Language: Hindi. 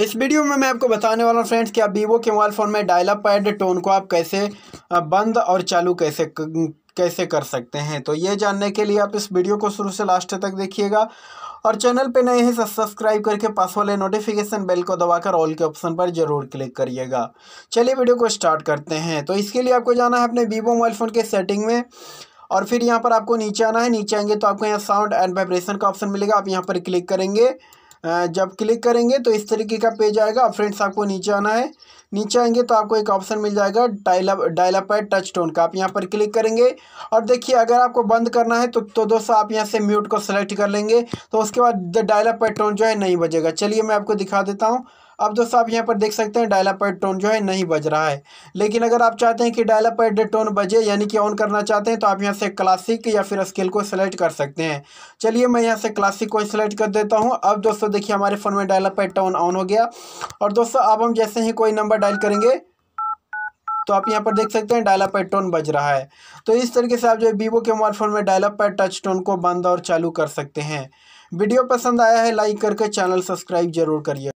इस वीडियो में मैं आपको बताने वाला हूँ फ्रेंड्स कि आप वीवो के मोबाइल फ़ोन में डायलअप पैड टोन को आप कैसे बंद और चालू कैसे कैसे कर सकते हैं तो ये जानने के लिए आप इस वीडियो को शुरू से लास्ट तक देखिएगा और चैनल पे नए हैं सब्सक्राइब करके पास वाले नोटिफिकेशन बेल को दबाकर ऑल के ऑप्शन पर जरूर क्लिक करिएगा चलिए वीडियो को स्टार्ट करते हैं तो इसके लिए आपको जाना है अपने वीवो मोबाइल फ़ोन के सेटिंग में और फिर यहाँ पर आपको नीचे आना है नीचे आएंगे तो आपको यहाँ साउंड एंड वाइब्रेशन का ऑप्शन मिलेगा आप यहाँ पर क्लिक करेंगे जब क्लिक करेंगे तो इस तरीके का पेज आएगा फ्रेंड्स आपको नीचे आना है नीचे आएंगे तो आपको एक ऑप्शन मिल जाएगा डायलप डायलअप है टच टोन का आप यहाँ पर क्लिक करेंगे और देखिए अगर आपको बंद करना है तो तो दोस्तों आप यहाँ से म्यूट को सेलेक्ट कर लेंगे तो उसके बाद डायलअप है टोन जो है नहीं बजेगा चलिए मैं आपको दिखा देता हूँ अब दोस्तों आप यहाँ पर देख सकते हैं पैड टोन जो है नहीं बज रहा है लेकिन अगर आप चाहते हैं कि पैड टोन बजे यानी कि ऑन करना चाहते हैं तो आप यहाँ से क्लासिक या फिर स्केल को सिलेक्ट कर सकते हैं चलिए मैं यहाँ से क्लासिक को सिलेक्ट कर देता हूँ अब दोस्तों देखिए हमारे फ़ोन में पैड टोन ऑन हो गया और दोस्तों अब हम जैसे ही कोई नंबर डायल करेंगे तो आप यहाँ पर देख सकते हैं डायला पैड टोन बज रहा है तो इस तरीके से आप जो है वीवो के मोबाइल फ़ोन में डायला पैड टच टोन को बंद और चालू कर सकते हैं वीडियो पसंद आया है लाइक करके चैनल सब्सक्राइब जरूर करिए